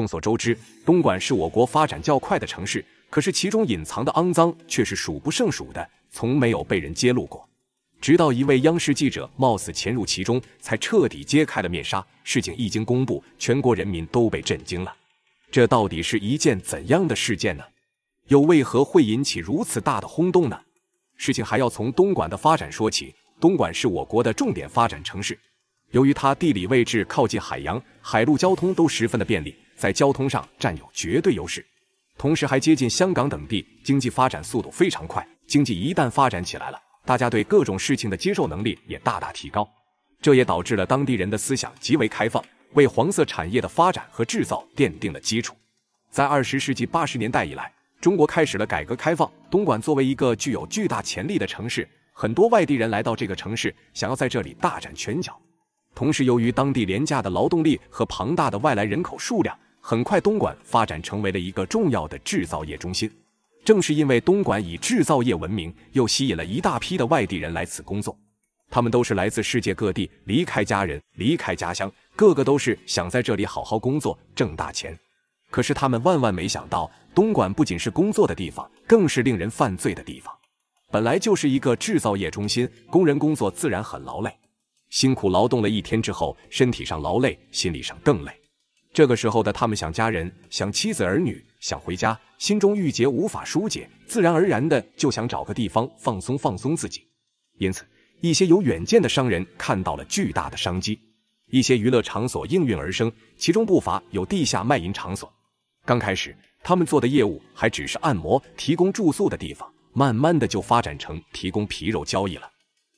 众所周知，东莞是我国发展较快的城市，可是其中隐藏的肮脏却是数不胜数的，从没有被人揭露过。直到一位央视记者冒死潜入其中，才彻底揭开了面纱。事情一经公布，全国人民都被震惊了。这到底是一件怎样的事件呢？又为何会引起如此大的轰动呢？事情还要从东莞的发展说起。东莞是我国的重点发展城市，由于它地理位置靠近海洋，海陆交通都十分的便利。在交通上占有绝对优势，同时还接近香港等地，经济发展速度非常快。经济一旦发展起来了，大家对各种事情的接受能力也大大提高，这也导致了当地人的思想极为开放，为黄色产业的发展和制造奠定了基础。在二十世纪八十年代以来，中国开始了改革开放，东莞作为一个具有巨大潜力的城市，很多外地人来到这个城市，想要在这里大展拳脚。同时，由于当地廉价的劳动力和庞大的外来人口数量，很快，东莞发展成为了一个重要的制造业中心。正是因为东莞以制造业闻名，又吸引了一大批的外地人来此工作。他们都是来自世界各地，离开家人，离开家乡，个个都是想在这里好好工作，挣大钱。可是他们万万没想到，东莞不仅是工作的地方，更是令人犯罪的地方。本来就是一个制造业中心，工人工作自然很劳累。辛苦劳动了一天之后，身体上劳累，心理上更累。这个时候的他们想家人，想妻子儿女，想回家，心中郁结无法疏解，自然而然的就想找个地方放松放松自己。因此，一些有远见的商人看到了巨大的商机，一些娱乐场所应运而生，其中不乏有地下卖淫场所。刚开始，他们做的业务还只是按摩、提供住宿的地方，慢慢的就发展成提供皮肉交易了。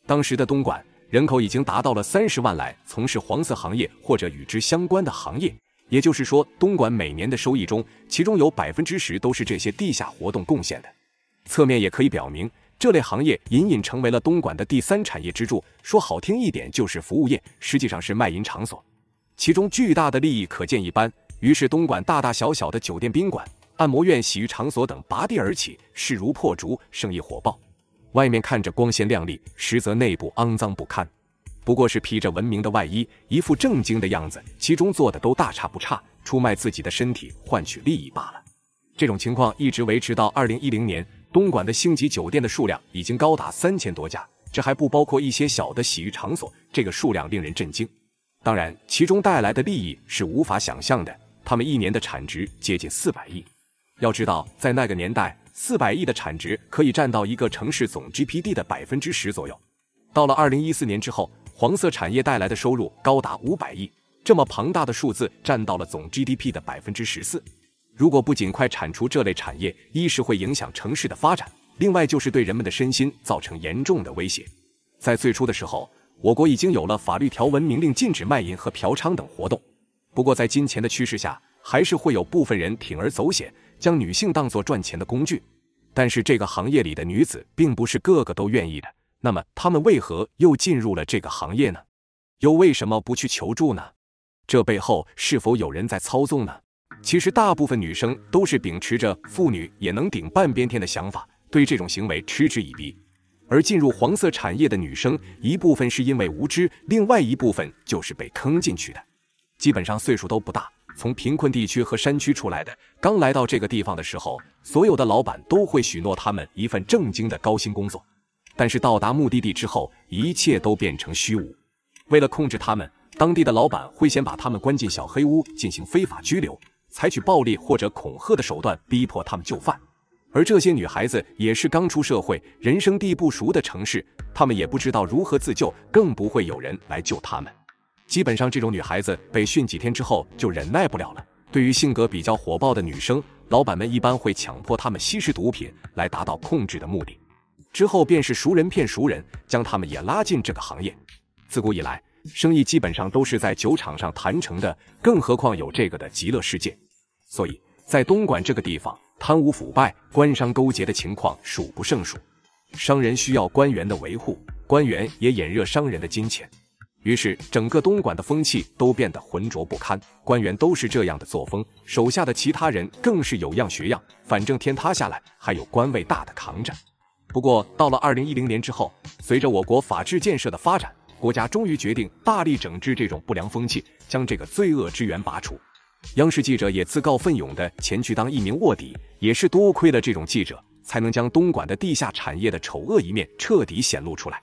当时的东莞人口已经达到了三十万，来从事黄色行业或者与之相关的行业。也就是说，东莞每年的收益中，其中有百分之十都是这些地下活动贡献的。侧面也可以表明，这类行业隐隐成为了东莞的第三产业支柱。说好听一点就是服务业，实际上是卖淫场所，其中巨大的利益可见一斑。于是，东莞大大小小的酒店、宾馆、按摩院、洗浴场所等拔地而起，势如破竹，生意火爆。外面看着光鲜亮丽，实则内部肮脏不堪。不过是披着文明的外衣，一副正经的样子，其中做的都大差不差，出卖自己的身体换取利益罢了。这种情况一直维持到二零一零年，东莞的星级酒店的数量已经高达三千多家，这还不包括一些小的洗浴场所。这个数量令人震惊，当然，其中带来的利益是无法想象的。他们一年的产值接近四百亿，要知道，在那个年代，四百亿的产值可以占到一个城市总 GPD 的百分之十左右。到了二零一四年之后。黄色产业带来的收入高达五百亿，这么庞大的数字占到了总 GDP 的百分之十四。如果不尽快铲除这类产业，一是会影响城市的发展，另外就是对人们的身心造成严重的威胁。在最初的时候，我国已经有了法律条文明令禁止卖淫和嫖娼等活动。不过在金钱的趋势下，还是会有部分人铤而走险，将女性当作赚钱的工具。但是这个行业里的女子并不是个个都愿意的。那么他们为何又进入了这个行业呢？又为什么不去求助呢？这背后是否有人在操纵呢？其实大部分女生都是秉持着“妇女也能顶半边天”的想法，对这种行为嗤之以鼻。而进入黄色产业的女生，一部分是因为无知，另外一部分就是被坑进去的。基本上岁数都不大，从贫困地区和山区出来的。刚来到这个地方的时候，所有的老板都会许诺他们一份正经的高薪工作。但是到达目的地之后，一切都变成虚无。为了控制他们，当地的老板会先把他们关进小黑屋进行非法拘留，采取暴力或者恐吓的手段逼迫他们就范。而这些女孩子也是刚出社会、人生地不熟的城市，她们也不知道如何自救，更不会有人来救她们。基本上，这种女孩子被训几天之后就忍耐不了了。对于性格比较火爆的女生，老板们一般会强迫她们吸食毒品，来达到控制的目的。之后便是熟人骗熟人，将他们也拉进这个行业。自古以来，生意基本上都是在酒场上谈成的，更何况有这个的极乐世界。所以，在东莞这个地方，贪污腐败、官商勾结的情况数不胜数。商人需要官员的维护，官员也眼热商人的金钱。于是，整个东莞的风气都变得浑浊不堪。官员都是这样的作风，手下的其他人更是有样学样。反正天塌下来，还有官位大的扛着。不过，到了二零一零年之后，随着我国法治建设的发展，国家终于决定大力整治这种不良风气，将这个罪恶之源拔除。央视记者也自告奋勇地前去当一名卧底，也是多亏了这种记者，才能将东莞的地下产业的丑恶一面彻底显露出来。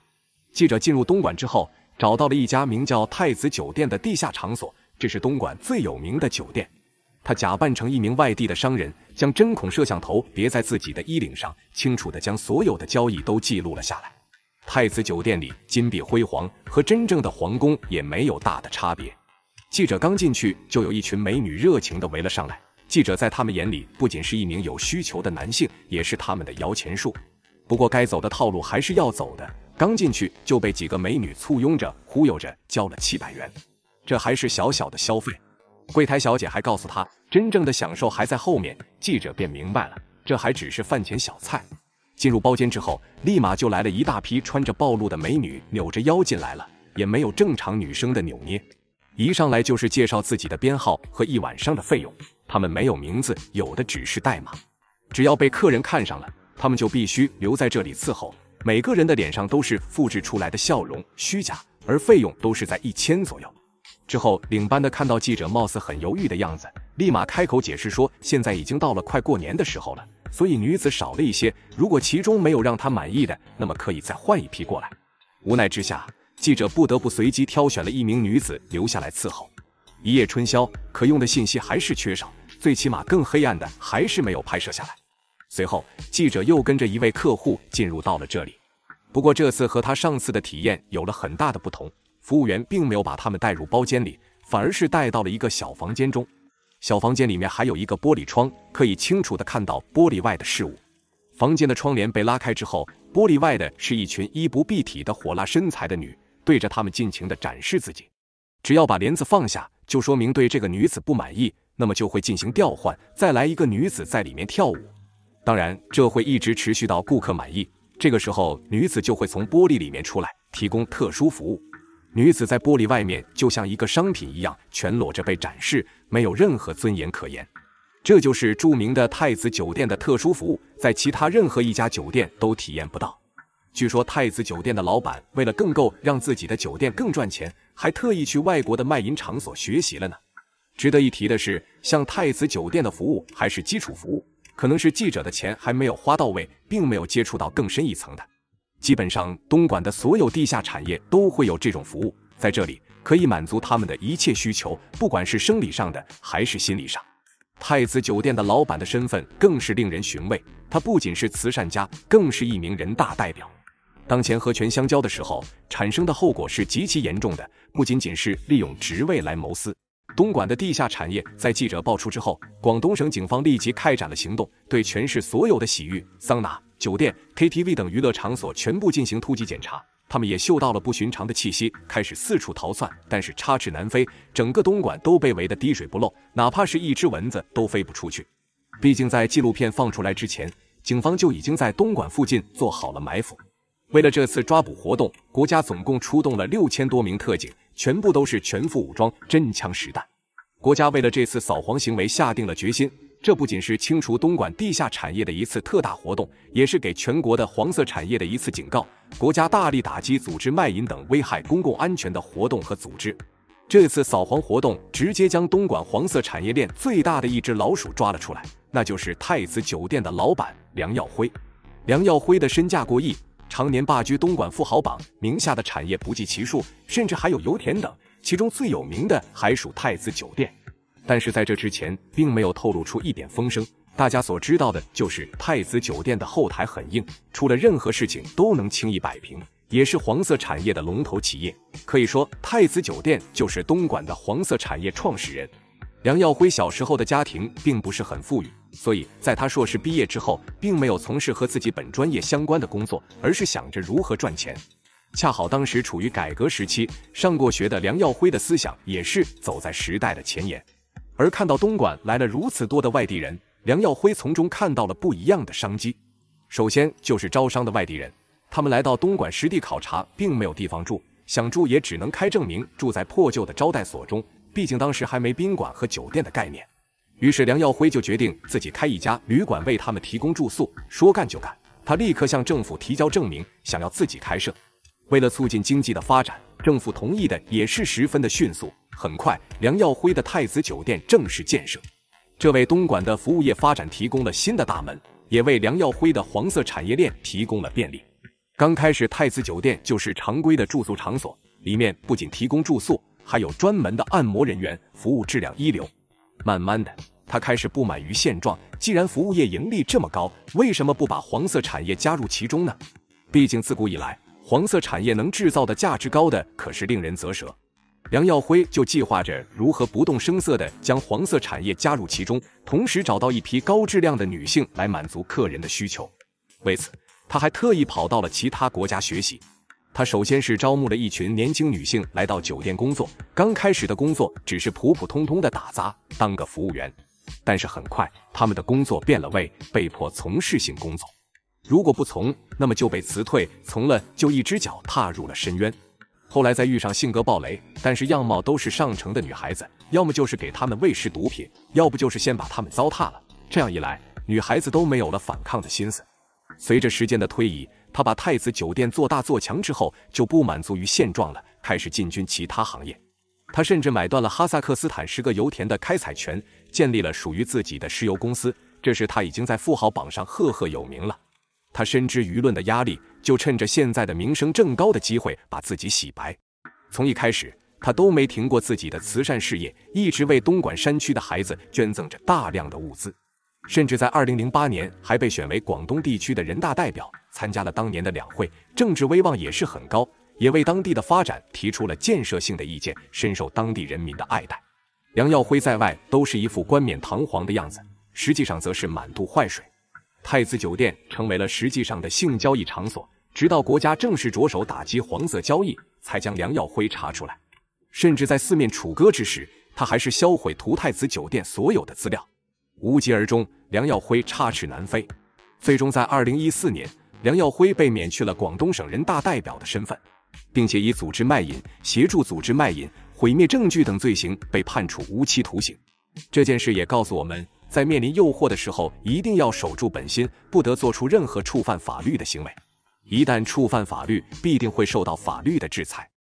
记者进入东莞之后，找到了一家名叫太子酒店的地下场所，这是东莞最有名的酒店。他假扮成一名外地的商人。将针孔摄像头别在自己的衣领上，清楚的将所有的交易都记录了下来。太子酒店里金碧辉煌，和真正的皇宫也没有大的差别。记者刚进去，就有一群美女热情的围了上来。记者在他们眼里，不仅是一名有需求的男性，也是他们的摇钱树。不过该走的套路还是要走的。刚进去就被几个美女簇拥着忽悠着交了七百元，这还是小小的消费。柜台小姐还告诉他，真正的享受还在后面。记者便明白了，这还只是饭前小菜。进入包间之后，立马就来了一大批穿着暴露的美女，扭着腰进来了，也没有正常女生的扭捏，一上来就是介绍自己的编号和一晚上的费用。他们没有名字，有的只是代码。只要被客人看上了，他们就必须留在这里伺候。每个人的脸上都是复制出来的笑容，虚假，而费用都是在一千左右。之后，领班的看到记者貌似很犹豫的样子，立马开口解释说：“现在已经到了快过年的时候了，所以女子少了一些。如果其中没有让他满意的，那么可以再换一批过来。”无奈之下，记者不得不随机挑选了一名女子留下来伺候。一夜春宵，可用的信息还是缺少，最起码更黑暗的还是没有拍摄下来。随后，记者又跟着一位客户进入到了这里，不过这次和他上次的体验有了很大的不同。服务员并没有把他们带入包间里，反而是带到了一个小房间中。小房间里面还有一个玻璃窗，可以清楚的看到玻璃外的事物。房间的窗帘被拉开之后，玻璃外的是一群衣不蔽体的火辣身材的女，对着他们尽情的展示自己。只要把帘子放下，就说明对这个女子不满意，那么就会进行调换，再来一个女子在里面跳舞。当然，这会一直持续到顾客满意。这个时候，女子就会从玻璃里面出来，提供特殊服务。女子在玻璃外面就像一个商品一样，全裸着被展示，没有任何尊严可言。这就是著名的太子酒店的特殊服务，在其他任何一家酒店都体验不到。据说太子酒店的老板为了更够让自己的酒店更赚钱，还特意去外国的卖淫场所学习了呢。值得一提的是，像太子酒店的服务还是基础服务，可能是记者的钱还没有花到位，并没有接触到更深一层的。基本上，东莞的所有地下产业都会有这种服务，在这里可以满足他们的一切需求，不管是生理上的还是心理上。太子酒店的老板的身份更是令人寻味，他不仅是慈善家，更是一名人大代表。当前和权相交的时候，产生的后果是极其严重的，不仅仅是利用职位来谋私。东莞的地下产业在记者爆出之后，广东省警方立即开展了行动，对全市所有的洗浴、桑拿、酒店、KTV 等娱乐场所全部进行突击检查。他们也嗅到了不寻常的气息，开始四处逃窜，但是插翅难飞，整个东莞都被围得滴水不漏，哪怕是一只蚊子都飞不出去。毕竟在纪录片放出来之前，警方就已经在东莞附近做好了埋伏。为了这次抓捕活动，国家总共出动了六千多名特警，全部都是全副武装，真枪实弹。国家为了这次扫黄行为下定了决心，这不仅是清除东莞地下产业的一次特大活动，也是给全国的黄色产业的一次警告。国家大力打击组织卖淫等危害公共安全的活动和组织。这次扫黄活动直接将东莞黄色产业链最大的一只老鼠抓了出来，那就是太子酒店的老板梁耀辉。梁耀辉的身价过亿，常年霸居东莞富豪榜，名下的产业不计其数，甚至还有油田等。其中最有名的还属太子酒店。但是在这之前，并没有透露出一点风声。大家所知道的就是太子酒店的后台很硬，出了任何事情都能轻易摆平，也是黄色产业的龙头企业。可以说，太子酒店就是东莞的黄色产业创始人。梁耀辉小时候的家庭并不是很富裕，所以在他硕士毕业之后，并没有从事和自己本专业相关的工作，而是想着如何赚钱。恰好当时处于改革时期，上过学的梁耀辉的思想也是走在时代的前沿。而看到东莞来了如此多的外地人，梁耀辉从中看到了不一样的商机。首先就是招商的外地人，他们来到东莞实地考察，并没有地方住，想住也只能开证明住在破旧的招待所中，毕竟当时还没宾馆和酒店的概念。于是梁耀辉就决定自己开一家旅馆为他们提供住宿。说干就干，他立刻向政府提交证明，想要自己开设。为了促进经济的发展，政府同意的也是十分的迅速。很快，梁耀辉的太子酒店正式建设，这为东莞的服务业发展提供了新的大门，也为梁耀辉的黄色产业链提供了便利。刚开始，太子酒店就是常规的住宿场所，里面不仅提供住宿，还有专门的按摩人员，服务质量一流。慢慢的，他开始不满于现状，既然服务业盈利这么高，为什么不把黄色产业加入其中呢？毕竟自古以来，黄色产业能制造的价值高的可是令人啧舌。梁耀辉就计划着如何不动声色地将黄色产业加入其中，同时找到一批高质量的女性来满足客人的需求。为此，他还特意跑到了其他国家学习。他首先是招募了一群年轻女性来到酒店工作，刚开始的工作只是普普通通的打杂，当个服务员。但是很快，他们的工作变了味，被迫从事性工作。如果不从，那么就被辞退；从了，就一只脚踏入了深渊。后来再遇上性格暴雷，但是样貌都是上乘的女孩子，要么就是给他们喂食毒品，要不就是先把他们糟蹋了。这样一来，女孩子都没有了反抗的心思。随着时间的推移，他把太子酒店做大做强之后，就不满足于现状了，开始进军其他行业。他甚至买断了哈萨克斯坦十个油田的开采权，建立了属于自己的石油公司。这时，他已经在富豪榜上赫赫有名了。他深知舆论的压力。就趁着现在的名声正高的机会，把自己洗白。从一开始，他都没停过自己的慈善事业，一直为东莞山区的孩子捐赠着大量的物资，甚至在二零零八年还被选为广东地区的人大代表，参加了当年的两会，政治威望也是很高，也为当地的发展提出了建设性的意见，深受当地人民的爱戴。梁耀辉在外都是一副冠冕堂皇的样子，实际上则是满肚坏水。太子酒店成为了实际上的性交易场所，直到国家正式着手打击黄色交易，才将梁耀辉查出来。甚至在四面楚歌之时，他还是销毁涂太子酒店所有的资料，无疾而终。梁耀辉插翅难飞，最终在二零一四年，梁耀辉被免去了广东省人大代表的身份，并且以组织卖淫、协助组织卖淫、毁灭证据等罪行被判处无期徒刑。这件事也告诉我们。在面临诱惑的时候，一定要守住本心，不得做出任何触犯法律的行为。一旦触犯法律，必定会受到法律的制裁。